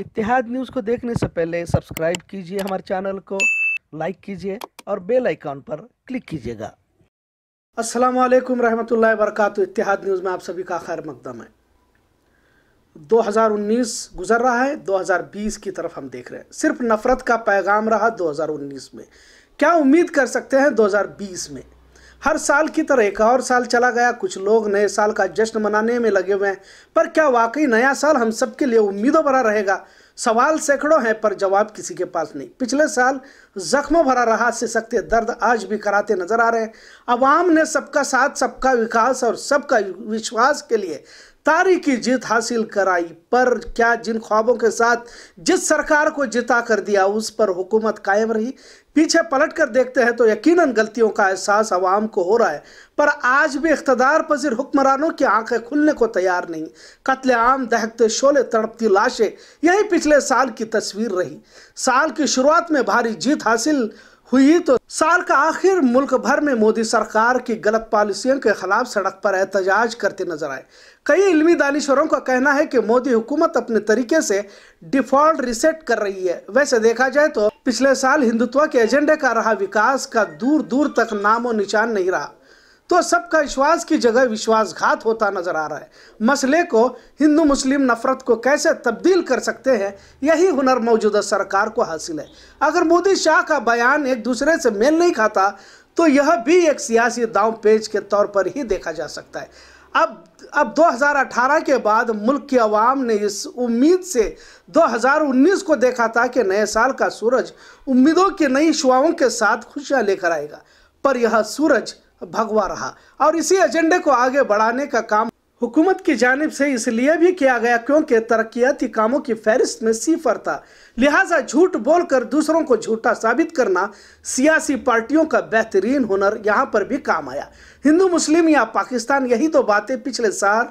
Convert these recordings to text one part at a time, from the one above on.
इतिहाद news को देखने से पहले सब्सक्राइब कीजिए हमारे चैनल को लाइक कीजिए और बेल आइकॉन पर क्लिक कीजिएगा अस्सलाम वालेकुम रहमतुल्लाहि वरकत इतिहाद न्यूज़ में आप सभी का खैर मकदम है 2019 गुजर रहा है 2020 की तरफ हम देख रहे हैं सिर्फ नफ़रत का पैगाम रहा 2019 में क्या उम्मीद कर सकते हैं 2020 में हर साल की तरह एक और साल चला गया कुछ लोग नए साल का जश्न मनाने में लगे हुए हैं पर क्या वाकई नया साल हम सबके लिए उम्मीदों भरा रहेगा सवाल सैकड़ों हैं पर जवाब किसी के पास नहीं पिछले साल जख्मों भरा रहा से सकते दर्द आज भी कराते नजर आ रहे हैं अवाम ने सबका साथ सबका विकास और सबका विश्वास के लिए तारी की जीत हासिल कराई पर क्या जिन ख्वाबों के साथ जिस सरकार को जिता कर दिया उस पर हुकूमत कायम रही पीछे पलट कर देखते हैं तो यकीनन गलतियों का एहसास आवाम को हो रहा है पर आज भी इकतदार पजीर हुक्मरानों की आंखें खुलने को तैयार नहीं कत्ले आम दहकते शोले तड़पती लाशें यही पिछले साल की तस्वीर रही साल की शुरुआत में भारी जीत हासिल हुई तो साल का आखिर मुल्क भर में मोदी सरकार की गलत पॉलिसियों के खिलाफ सड़क पर एहतजाज करते नजर आए कई इलमी दानिशवरों का कहना है कि मोदी हुकूमत अपने तरीके से डिफॉल्ट रिसेट कर रही है वैसे देखा जाए तो पिछले साल हिंदुत्व के एजेंडे का रहा विकास का दूर दूर तक नामो निशान नहीं रहा तो सबका विश्वास की जगह विश्वासघात होता नजर आ रहा है मसले को हिंदू मुस्लिम नफरत को कैसे तब्दील कर सकते हैं यही हुनर मौजूदा सरकार को हासिल है अगर मोदी शाह का बयान एक दूसरे से मेल नहीं खाता तो यह भी एक सियासी दाव पेज के तौर पर ही देखा जा सकता है अब अब 2018 के बाद मुल्क की आवाम ने इस उम्मीद से 2019 को देखा था कि नए साल का सूरज उम्मीदों के नई शुआओं के साथ खुशियां लेकर आएगा पर यह सूरज भगवा रहा और इसी एजेंडे को आगे बढ़ाने का काम हुकूमत की जानब से इसलिए भी किया गया क्योंकि तरक्याती कामों की फहरिस्त में सिफर था लिहाजा झूठ बोलकर दूसरों को झूठा साबित करना सियासी पार्टियों का बेहतरीन हुनर यहाँ पर भी काम आया हिंदू मुस्लिम या पाकिस्तान यही तो बातें पिछले साल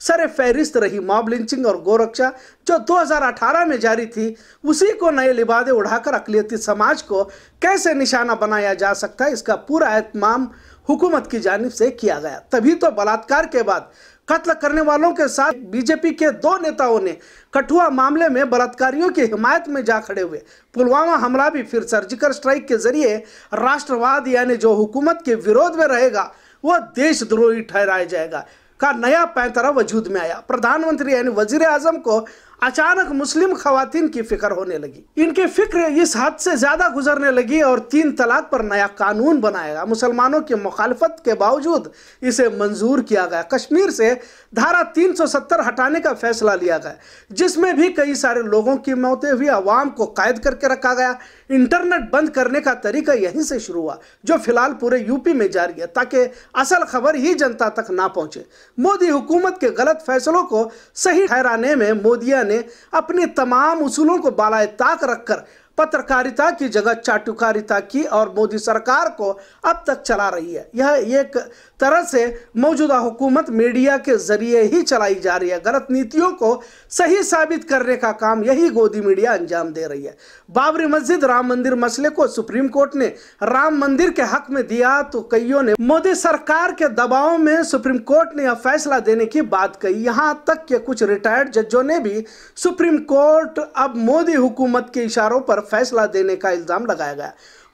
सर फहरिस्त रही मॉब लिंचिंग और गोरक्षा जो 2018 में जारी थी उसी को नए लिबादे उड़ाकर अकलियती समाज को कैसे निशाना बनाया जा सकता है इसका पूरा एहतमाम हुकूमत की जानब से किया गया तभी तो बलात्कार के बाद कत्ल करने वालों के साथ बीजेपी के दो नेताओं ने कठुआ मामले में बलात्कारियों की हिमायत में जा खड़े हुए पुलवामा हमला भी फिर सर्जिकल स्ट्राइक के जरिए राष्ट्रवाद यानी जो हुकूमत के विरोध में रहेगा वह देशद्रोही ठहराया जाएगा का नया पैंतरा वजूद में आया प्रधानमंत्री यानी वजीर आजम को अचानक मुस्लिम खातन की फिक्र होने लगी इनके फिक्र इस हद से ज्यादा गुजरने लगी और तीन तलाक पर नया कानून बनाया मुसलमानों की मुखालफत के बावजूद इसे मंजूर किया गया कश्मीर से धारा 370 हटाने का फैसला लिया गया जिसमें भी कई सारे लोगों की मौतें हुई आवाम को कैद करके रखा गया इंटरनेट बंद करने का तरीका यहीं से शुरू हुआ जो फिलहाल पूरे यूपी में जारी है ताकि असल खबर ही जनता तक ना पहुंचे मोदी हुकूमत के गलत फैसलों को सही ठहराने में मोदिया ने अपने तमाम उसूलों को बालाए ताक रखकर पत्रकारिता की जगह चाटुकारिता की और मोदी सरकार को अब तक चला रही है यह एक तरह से मौजूदा हुकूमत मीडिया के जरिए ही चलाई जा रही है गलत नीतियों को सही साबित करने का काम यही गोदी मीडिया अंजाम दे रही है बाबरी मस्जिद राम मंदिर मसले को सुप्रीम कोर्ट ने राम मंदिर के हक में दिया तो कईयों ने मोदी सरकार के दबाव में सुप्रीम कोर्ट ने यह फैसला देने की बात कही यहाँ तक के कुछ रिटायर्ड जजों ने भी सुप्रीम कोर्ट अब मोदी हुकूमत के इशारों पर फैसला देने का इल्ज़ाम लगाया गया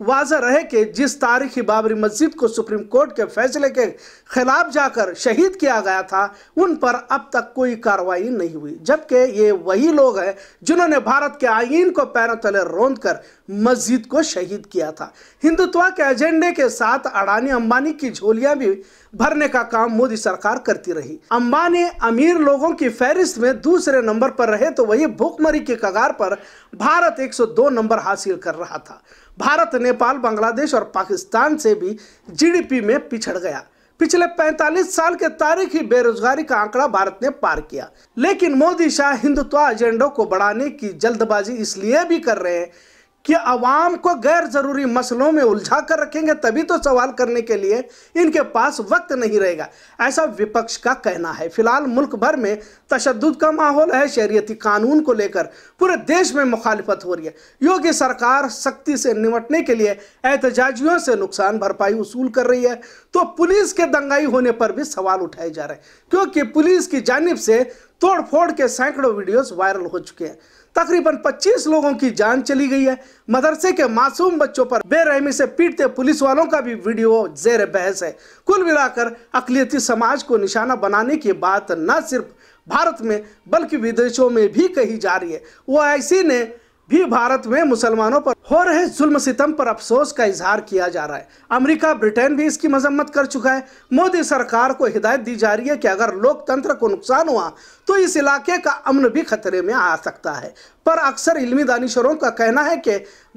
वाज रहे कि जिस तारीखी बाबरी मस्जिद को सुप्रीम कोर्ट के फैसले के खिलाफ जाकर शहीद किया गया था उन पर अब तक कोई कार्रवाई नहीं हुई जबकि ये वही लोग हैं जिन्होंने भारत के आइन को पैरों तले रोंद कर मस्जिद को शहीद किया था हिंदुत्व के एजेंडे के साथ अडानी अंबानी की झोलियां भी भरने का काम मोदी सरकार करती रही अंबानी अमीर लोगों की फहरिस्त में दूसरे नंबर पर रहे तो वही भूखमरी के कगार पर भारत 102 नंबर हासिल कर रहा था भारत नेपाल बांग्लादेश और पाकिस्तान से भी जीडीपी में पिछड़ गया पिछले 45 साल के तारीख ही बेरोजगारी का आंकड़ा भारत ने पार किया लेकिन मोदी शाह हिंदुत्व एजेंडो को बढ़ाने की जल्दबाजी इसलिए भी कर रहे हैं कि आवाम को गैर ज़रूरी मसलों में उलझा कर रखेंगे तभी तो सवाल करने के लिए इनके पास वक्त नहीं रहेगा ऐसा विपक्ष का कहना है फिलहाल मुल्क भर में तशद का माहौल है शहरीती कानून को लेकर पूरे देश में मुखालफत हो रही है योगी सरकार सख्ती से निमटने के लिए एहतजाजियों से नुकसान भरपाई वसूल कर रही है तो पुलिस के दंगाई होने पर भी सवाल उठाए जा रहे हैं क्योंकि पुलिस की जानब से तोड़ के सैकड़ों वीडियोज वायरल हो चुके हैं तकरीबन 25 लोगों की जान चली गई है मदरसे के मासूम बच्चों पर बेरहमी से पीटते पुलिस वालों का भी वीडियो जेर बहस है कुल मिलाकर अकलीती समाज को निशाना बनाने की बात न सिर्फ भारत में बल्कि विदेशों में भी कही जा रही है वो ऐसी ने भी भारत में मुसलमानों पर हो रहे जुल्म सितम पर अफसोस का इजहार किया जा रहा है अमेरिका ब्रिटेन भी इसकी मजम्मत कर चुका है मोदी सरकार को हिदायत दी जा रही है कि अगर लोकतंत्र को नुकसान हुआ तो इस इलाके का अमन भी खतरे में आ सकता है पर अक्सर इलमी दानिशरों का कहना है कि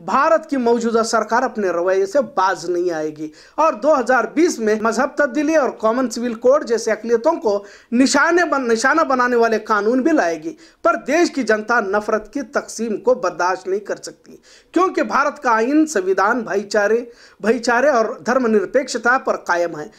भारत की मौजूदा सरकार अपने रवैये से बाज नहीं आएगी और 2020 में मजहब तब्दीली और कॉमन सिविल कोड जैसे अकलियतों को निशाने बन, निशाना बनाने वाले कानून भी लाएगी पर देश की जनता नफरत की तकसीम को बदला बर्दाश्त नहीं कर सकती क्योंकि भारत का आइन संविधान भाईचारे भाईचारे और धर्मनिरपेक्षता पर कायम है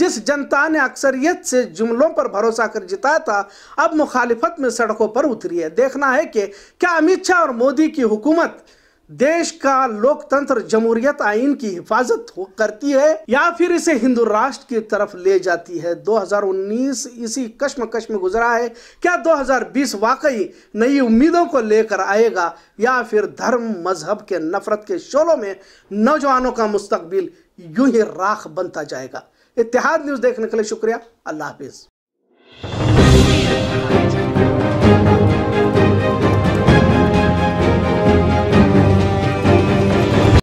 जिस जनता ने अक्सरियत से जुमलों पर भरोसा कर जिताया था अब मुखालिफत में सड़कों पर उतरी है देखना है कि क्या अमित शाह और मोदी की हुकूमत देश का लोकतंत्र जमहूरियत आइन की हिफाजत करती है या फिर इसे हिंदू राष्ट्र की तरफ ले जाती है 2019 इसी कश्म में गुजरा है क्या 2020 वाकई नई उम्मीदों को लेकर आएगा या फिर धर्म मजहब के नफरत के शोलों में नौजवानों का मुस्तकबिल यूं ही राख बनता जाएगा इतिहाद न्यूज़ देखने के लिए शुक्रिया अल्लाह हाफिज़